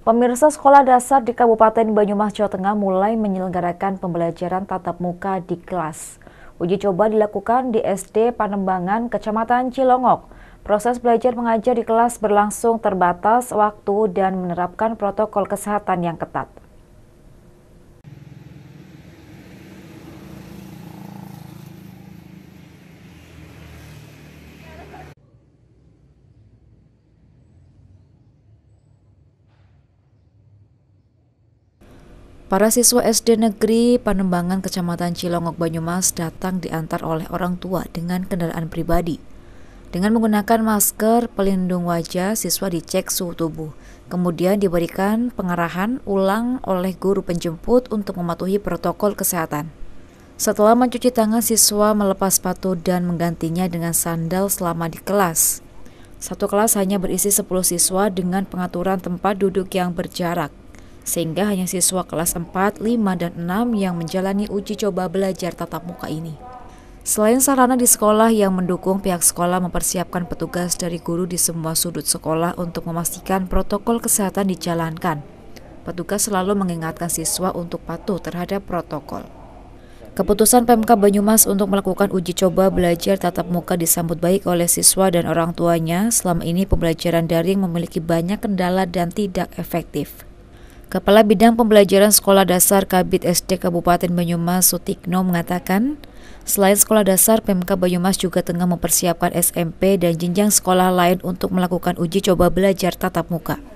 Pemirsa sekolah dasar di Kabupaten Banyumas, Jawa Tengah mulai menyelenggarakan pembelajaran tatap muka di kelas. Uji coba dilakukan di SD Panembangan, Kecamatan Cilongok. Proses belajar mengajar di kelas berlangsung terbatas waktu dan menerapkan protokol kesehatan yang ketat. Para siswa SD Negeri Panembangan Kecamatan Cilongok Banyumas datang diantar oleh orang tua dengan kendaraan pribadi. Dengan menggunakan masker pelindung wajah, siswa dicek suhu tubuh. Kemudian diberikan pengarahan ulang oleh guru penjemput untuk mematuhi protokol kesehatan. Setelah mencuci tangan, siswa melepas sepatu dan menggantinya dengan sandal selama di kelas. Satu kelas hanya berisi 10 siswa dengan pengaturan tempat duduk yang berjarak sehingga hanya siswa kelas 4, 5, dan 6 yang menjalani uji coba belajar tatap muka ini. Selain sarana di sekolah yang mendukung, pihak sekolah mempersiapkan petugas dari guru di semua sudut sekolah untuk memastikan protokol kesehatan dijalankan. Petugas selalu mengingatkan siswa untuk patuh terhadap protokol. Keputusan PMK Banyumas untuk melakukan uji coba belajar tatap muka disambut baik oleh siswa dan orang tuanya. Selama ini pembelajaran daring memiliki banyak kendala dan tidak efektif. Kepala Bidang Pembelajaran Sekolah Dasar Kabit SD Kabupaten Banyumas Sutikno mengatakan, selain sekolah dasar, PMK Banyumas juga tengah mempersiapkan SMP dan jenjang sekolah lain untuk melakukan uji coba belajar tatap muka.